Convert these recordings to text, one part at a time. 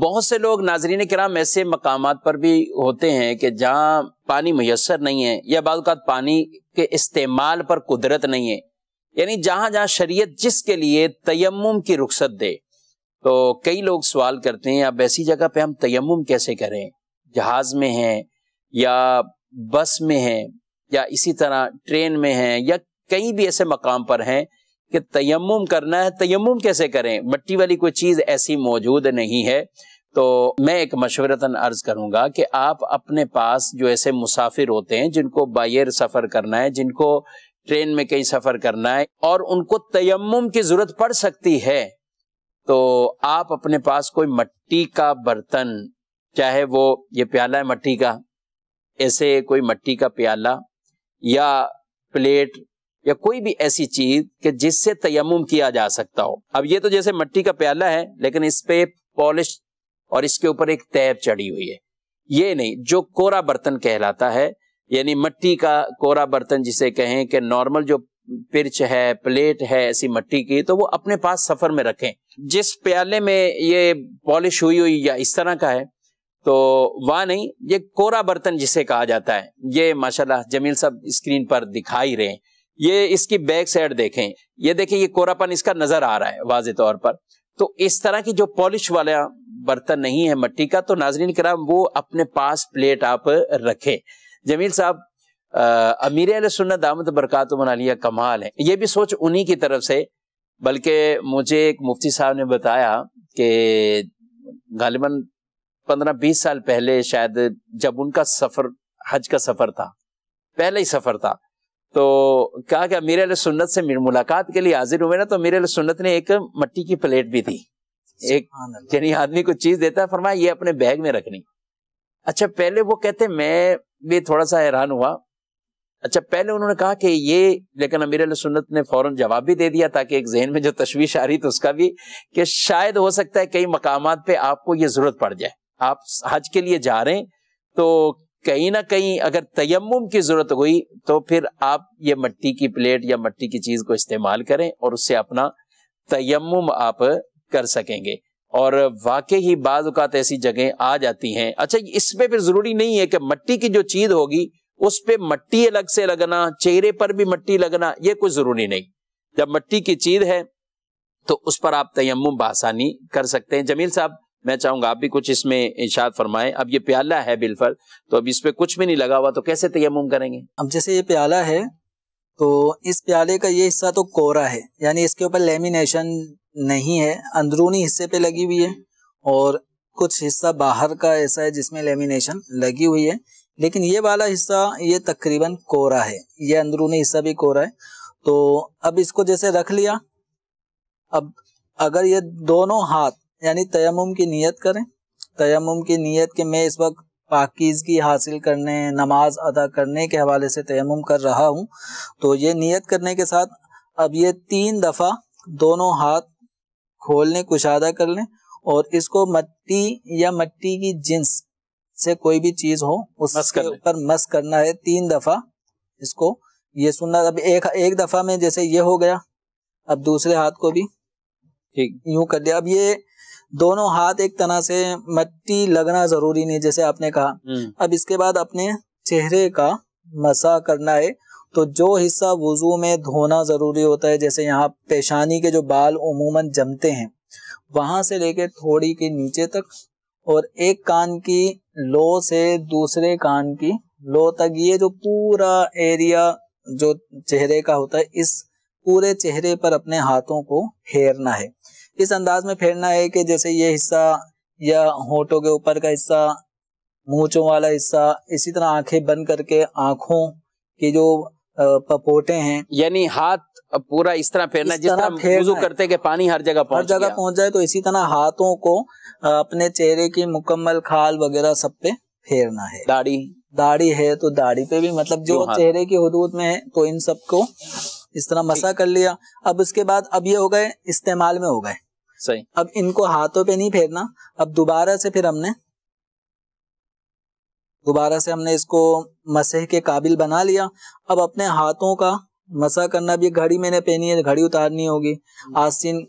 बहुत से लोग नाजरीन कराम ऐसे मकाम पर भी होते हैं कि जहाँ पानी मैसर नहीं है या बाद पानी के इस्तेमाल पर कुदरत नहीं है यानी जहाँ जहाँ शरीयत जिसके लिए तयम की रुख्सत दे तो कई लोग सवाल करते हैं अब ऐसी जगह पे हम तयम कैसे करें जहाज में हैं या बस में हैं या इसी तरह ट्रेन में हैं या कहीं भी ऐसे मकाम पर हैं कि तयम करना है तयम कैसे करें मट्टी वाली कोई चीज़ ऐसी मौजूद नहीं है तो मैं एक मशवरतन अर्ज करूंगा कि आप अपने पास जो ऐसे मुसाफिर होते हैं जिनको बायर सफ़र करना है जिनको ट्रेन में कहीं सफ़र करना है और उनको तयम की ज़रूरत पड़ सकती है तो आप अपने पास कोई मट्टी का बर्तन चाहे वो ये प्याला है मट्टी का ऐसे कोई मट्टी का प्याला या प्लेट या कोई भी ऐसी चीज कि जिससे तयम किया जा सकता हो अब ये तो जैसे मिट्टी का प्याला है लेकिन इस पे पॉलिश और इसके ऊपर एक तैब चढ़ी हुई है ये नहीं जो कोरा बर्तन कहलाता है यानी मट्टी का कोरा बर्तन जिसे कहें कि नॉर्मल जो पिर्च है प्लेट है ऐसी मिट्टी की तो वो अपने पास सफर में रखें जिस प्याले में ये पॉलिश हुई हुई या इस तरह का है तो वह नहीं ये कोरा बर्तन जिसे कहा जाता है ये माशाल्लाह जमील साहब स्क्रीन पर दिखाई रहे हैं ये इसकी बैक साइड देखें ये देखें ये कोरापन इसका नजर आ रहा है वाज तौर पर तो इस तरह की जो पॉलिश वाला बर्तन नहीं है मट्टी का तो नाजरीन कराम वो अपने पास प्लेट आप रखें जमील साहब अमीर सुन्नत दामद बरकत मनालिया कमाल है ये भी सोच उन्हीं की तरफ से बल्कि मुझे एक मुफ्ती साहब ने बताया कि गालिबा पंद्रह बीस साल पहले शायद जब उनका सफर हज का सफर था पहला ही सफर था तो कहा कि मेरे सुन्नत से मुलाकात के लिए हाजिर हुए ना तो मेरे सुन्नत ने एक मट्टी की प्लेट भी दी एक यानी आदमी को चीज देता है फरमाया ये अपने बैग में रखनी अच्छा पहले वो कहते मैं भी थोड़ा सा हैरान हुआ अच्छा पहले उन्होंने कहा कि ये लेकिन अमीर सुन्नत ने फौरन जवाब भी दे दिया ताकि एक जहन में जो तशवीश आ रही थी उसका भी कि शायद हो सकता है कई मकाम पे आपको ये जरूरत पड़ जाए आप हज के लिए जा रहे हैं तो कहीं ना कहीं अगर तयम की जरूरत हुई तो फिर आप ये मट्टी की प्लेट या मट्टी की चीज को इस्तेमाल करें और उससे अपना तयम आप कर सकेंगे और वाकई ही बाद अवत ऐसी जगह आ जाती हैं अच्छा इसमें फिर जरूरी नहीं है कि मट्टी की जो चीज होगी उस पर मट्टी अलग से लगना चेहरे पर भी मट्टी लगना ये कुछ जरूरी नहीं जब मट्टी की चीज है तो उस पर आप तयम बसानी कर सकते हैं जमील साहब मैं चाहूंगा आप भी कुछ इसमें इशाद फरमाएं अब ये प्याला है बिलफर तो अब इस पर कुछ भी नहीं लगा हुआ तो कैसे तयम करेंगे अब जैसे ये प्याला है तो इस प्याले का ये हिस्सा तो कोरा है यानी इसके ऊपर लेमिनेशन नहीं है अंदरूनी हिस्से पे लगी हुई है और कुछ हिस्सा बाहर का ऐसा है जिसमें लेमिनेशन लगी हुई है लेकिन ये वाला हिस्सा ये तकरीबन कोरा है ये अंदरूनी हिस्सा भी कोरा है तो अब इसको जैसे रख लिया अब अगर ये दोनों हाथ यानी तयम की नीयत करें तयम की नीयत के मैं इस वक्त पाकिजगी हासिल करने नमाज अदा करने के हवाले से तयम कर रहा हूँ तो ये नीयत करने के साथ अब ये तीन दफ़ा दोनों हाथ खोल लें कुशादा कर लें और इसको मट्टी या मट्टी की जिन्स से कोई भी चीज़ हो उसके ऊपर मस करना है तीन दफ़ा इसको ये सुनना अब एक एक दफ़ा में जैसे ये हो गया अब दूसरे हाथ को भी ठीक यूं कर दिया अब ये दोनों हाथ एक तरह से मट्टी लगना जरूरी नहीं जैसे आपने कहा हम्म। अब इसके बाद अपने चेहरे का मसा करना है तो जो हिस्सा वजू में धोना जरूरी होता है जैसे यहाँ पेशानी के जो बाल उमूमन जमते हैं वहां से लेके थोड़ी के नीचे तक और एक कान की लो से दूसरे कान की लो तक ये जो पूरा एरिया जो चेहरे का होता है इस पूरे चेहरे पर अपने हाथों को फेरना है इस अंदाज में फेरना है कि जैसे ये हिस्सा या होठों के ऊपर का हिस्सा मूचों वाला हिस्सा इसी तरह आंखें बंद करके आंखों की जो पपोटे हैं यानी हाथ पूरा इस तरह फेरना जिस तरह करते के पानी हर जगह हर जगह पहुंच जाए तो इसी तरह हाथों को अपने चेहरे की मुकम्मल खाल वगैरह सब पे फेरना है दाढ़ी दाढ़ी है तो दाढ़ी पे भी मतलब जो चेहरे की हदूद में है तो इन सबको इस तरह मसा कर लिया अब उसके बाद अब ये हो गए इस्तेमाल में हो गए सही अब इनको हाथों पे नहीं फेरना अब दोबारा से फिर हमने दोबारा से हमने इसको मसह के काबिल बना लिया अब अपने हाथों का मसा करना भी घड़ी मैंने पहनी है घड़ी उतारनी होगी आसिन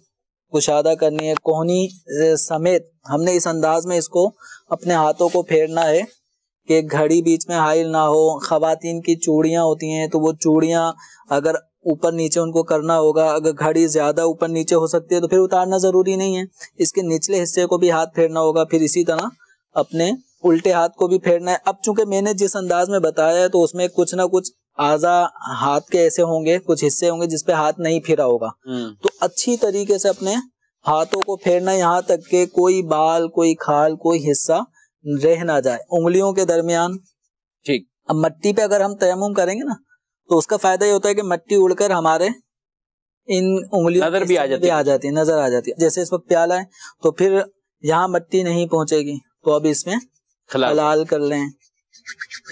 कुशादा करनी है कोहनी समेत हमने इस अंदाज में इसको अपने हाथों को फेरना है कि घड़ी बीच में हाइल ना हो खातन की चूड़ियाँ होती हैं तो वो चूड़ियाँ अगर ऊपर नीचे उनको करना होगा अगर घड़ी ज़्यादा ऊपर नीचे हो सकती है तो फिर उतारना ज़रूरी नहीं है इसके निचले हिस्से को भी हाथ फेरना होगा फिर इसी तरह अपने उल्टे हाथ को भी फेरना है अब चूंकि मैंने जिस अंदाज में बताया है तो उसमें कुछ ना कुछ आजा हाथ के ऐसे होंगे कुछ हिस्से होंगे जिसपे हाथ नहीं फिरा होगा हम्म। तो अच्छी तरीके से अपने हाथों को फेरना यहाँ तक के कोई बाल कोई खाल कोई हिस्सा रह ना जाए उंगलियों के दरमियान ठीक अब मट्टी पे अगर हम तयम करेंगे ना तो उसका फायदा ये होता है कि मट्टी उड़कर हमारे इन उंगलियों नजर भी आ जाती है आ जाती है नजर आ जाती है जैसे इस वक्त प्याला है तो फिर यहाँ मट्टी नहीं पहुंचेगी तो अब इसमें हलाल कर लें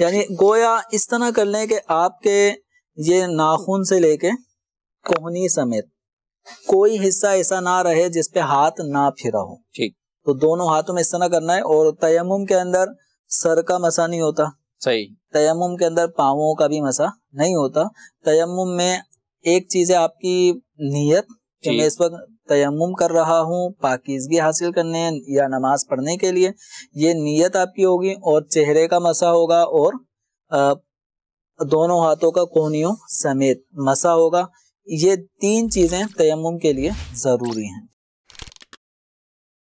यानी गोया इस तरह कर लें कि आपके ये नाखून से लेके कोहनी समेत कोई हिस्सा ऐसा ना रहे जिसपे हाथ ना फिरा हो ठीक तो दोनों हाथों में इस तरह करना है और तयम के अंदर सर का मसा नहीं होता सही तयम के अंदर पावों का भी मसा नहीं होता तयम में एक चीज है आपकी नीयत कि मैं इस वक्त तयम कर रहा हूँ पाकिजगी हासिल करने या नमाज पढ़ने के लिए ये नीयत आपकी होगी और चेहरे का मसा होगा और दोनों हाथों का कोनियों समेत मसा होगा ये तीन चीजें तयम के लिए जरूरी हैं